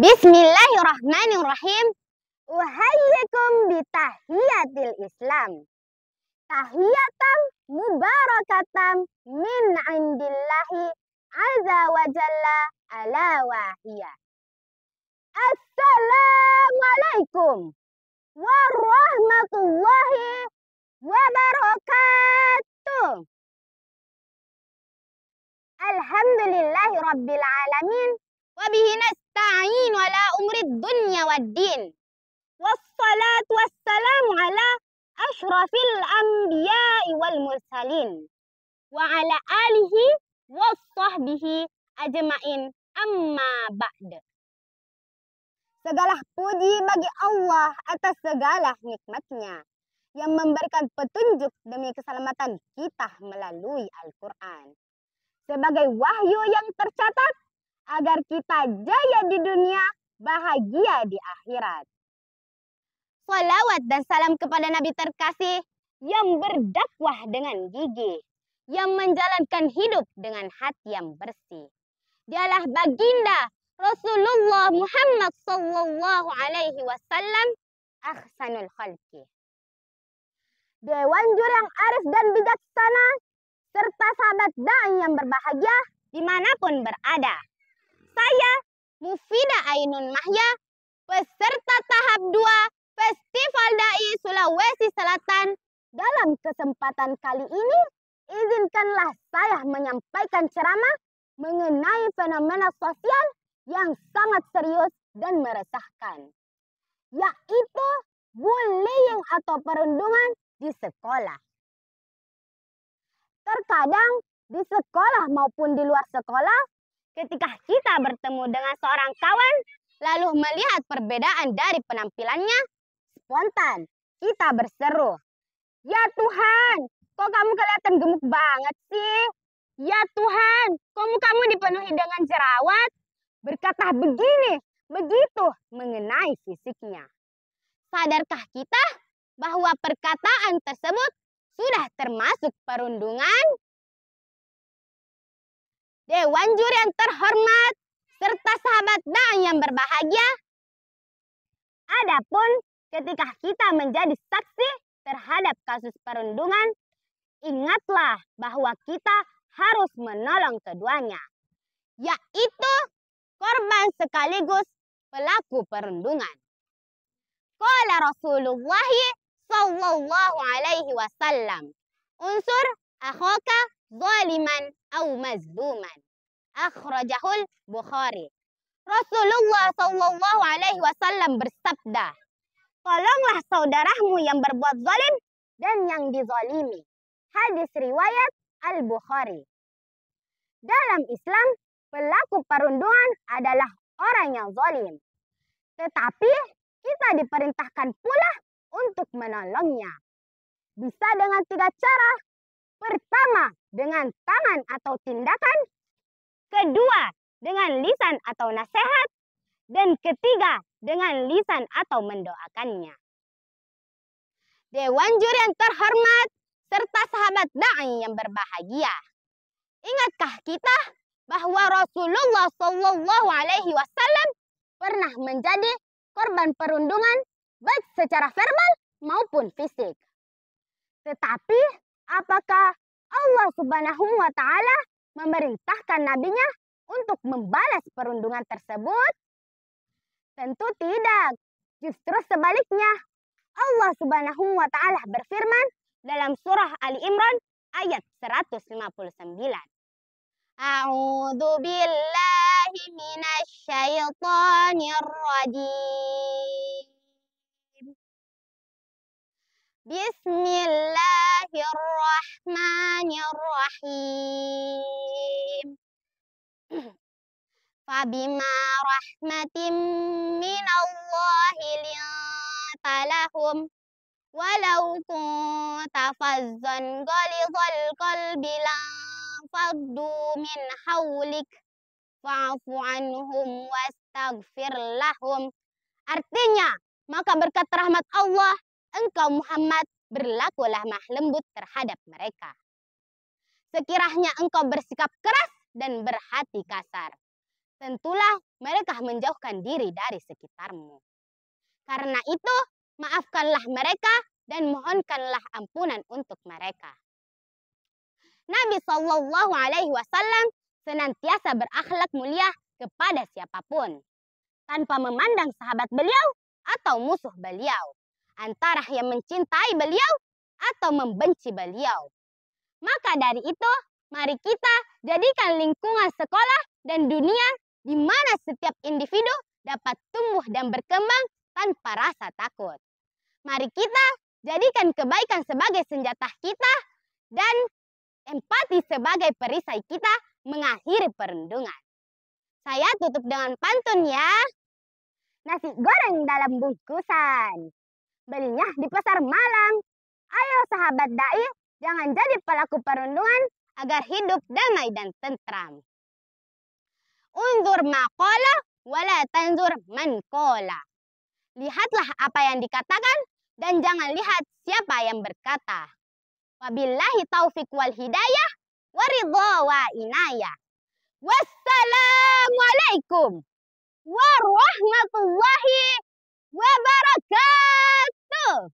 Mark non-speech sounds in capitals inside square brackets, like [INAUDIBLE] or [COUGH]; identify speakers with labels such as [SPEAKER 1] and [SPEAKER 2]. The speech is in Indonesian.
[SPEAKER 1] بسم الله الرحمن الرحيم أحييكم بتحية الإسلام تحية مباركة من عند الله عز وجل ألا وهي السلام عليكم ورحمة الله وبركاته الحمد لله رب العالمين وبه نستعين ta'inu ala umri dunya والدين والصلاة Wassalatu wassalamu ala ashrafil anbiya'i wal mursalin. Wa ala alihi wa sahbihi ajma'in amma Segala puji bagi Allah atas segala nikmatnya yang memberikan petunjuk demi keselamatan kita melalui Al-Quran. Sebagai wahyu yang tercatat agar kita jaya di dunia, bahagia di akhirat. Salawat dan salam kepada Nabi terkasih yang berdakwah dengan gigi, yang menjalankan hidup dengan hati yang bersih. Dialah baginda Rasulullah Muhammad sallallahu alaihi wasallam ahsanul khalqi. Dewan juri yang arif dan bijaksana serta sahabat dai yang berbahagia dimanapun berada saya, Mufida Ainun Mahya, peserta tahap 2 Festival Dai Sulawesi Selatan. Dalam kesempatan kali ini, izinkanlah saya menyampaikan ceramah mengenai fenomena sosial yang sangat serius dan meresahkan, yaitu bullying atau perundungan di sekolah. Terkadang di sekolah maupun di luar sekolah, Ketika kita bertemu dengan seorang kawan, lalu melihat perbedaan dari penampilannya, spontan kita berseru, "Ya Tuhan, kok kamu kelihatan gemuk banget sih? Ya Tuhan, kok kamu dipenuhi dengan jerawat?" Berkata begini, begitu mengenai fisiknya. Sadarkah kita bahwa perkataan tersebut sudah termasuk perundungan? Dewan juri yang terhormat, serta sahabat da'an yang berbahagia. Adapun ketika kita menjadi saksi terhadap kasus perundungan, ingatlah bahwa kita harus menolong keduanya, yaitu korban sekaligus pelaku perundungan. Kala Rasulullah sallallahu alaihi wasallam, unsur akhoka zaliman atau mazluman. Akhrajahul Bukhari. Rasulullah sallallahu Alaihi Wasallam bersabda, tolonglah saudaramu yang berbuat zalim dan yang dizalimi. Hadis riwayat Al Bukhari. Dalam Islam, pelaku perundungan adalah orang yang zalim. Tetapi kita diperintahkan pula untuk menolongnya. Bisa dengan tiga cara. Pertama, dengan tangan atau tindakan, kedua dengan lisan atau nasihat, dan ketiga dengan lisan atau mendoakannya. Dewan juri yang terhormat serta sahabat da'i yang berbahagia. Ingatkah kita bahwa Rasulullah Shallallahu Alaihi Wasallam pernah menjadi korban perundungan baik secara verbal maupun fisik. Tetapi apakah Allah Subhanahu wa taala memerintahkan nabinya untuk membalas perundungan tersebut? Tentu tidak. Justru sebaliknya, Allah Subhanahu wa taala berfirman dalam surah Ali Imran ayat 159. A'udzu billahi minasy syaithanir rajim. Bismillah Bismillahirrahmanirrahim. [CLEARS THROAT] Fabima rahmatim minallahi linta lahum walau kunta fazzan ghalidhal qalbi lan min hawlik fa'fu anhum wastaghfir lahum artinya maka berkat rahmat Allah engkau Muhammad berlakulah mah lembut terhadap mereka Sekiranya engkau bersikap keras dan berhati kasar, tentulah mereka menjauhkan diri dari sekitarmu. Karena itu, maafkanlah mereka dan mohonkanlah ampunan untuk mereka. Nabi Shallallahu Alaihi Wasallam senantiasa berakhlak mulia kepada siapapun, tanpa memandang sahabat beliau atau musuh beliau, antara yang mencintai beliau atau membenci beliau. Maka dari itu, mari kita jadikan lingkungan sekolah dan dunia di mana setiap individu dapat tumbuh dan berkembang tanpa rasa takut. Mari kita jadikan kebaikan sebagai senjata kita dan empati sebagai perisai kita mengakhiri perundungan. Saya tutup dengan pantun ya. Nasi goreng dalam bungkusan. Belinya di pasar malam. Ayo sahabat dai, Jangan jadi pelaku perundungan agar hidup damai dan tentram. Unzur makola, wala tanzur mankola. Lihatlah apa yang dikatakan dan jangan lihat siapa yang berkata. Wabillahi taufik wal hidayah waridha wa inayah. Wassalamualaikum warahmatullahi wabarakatuh.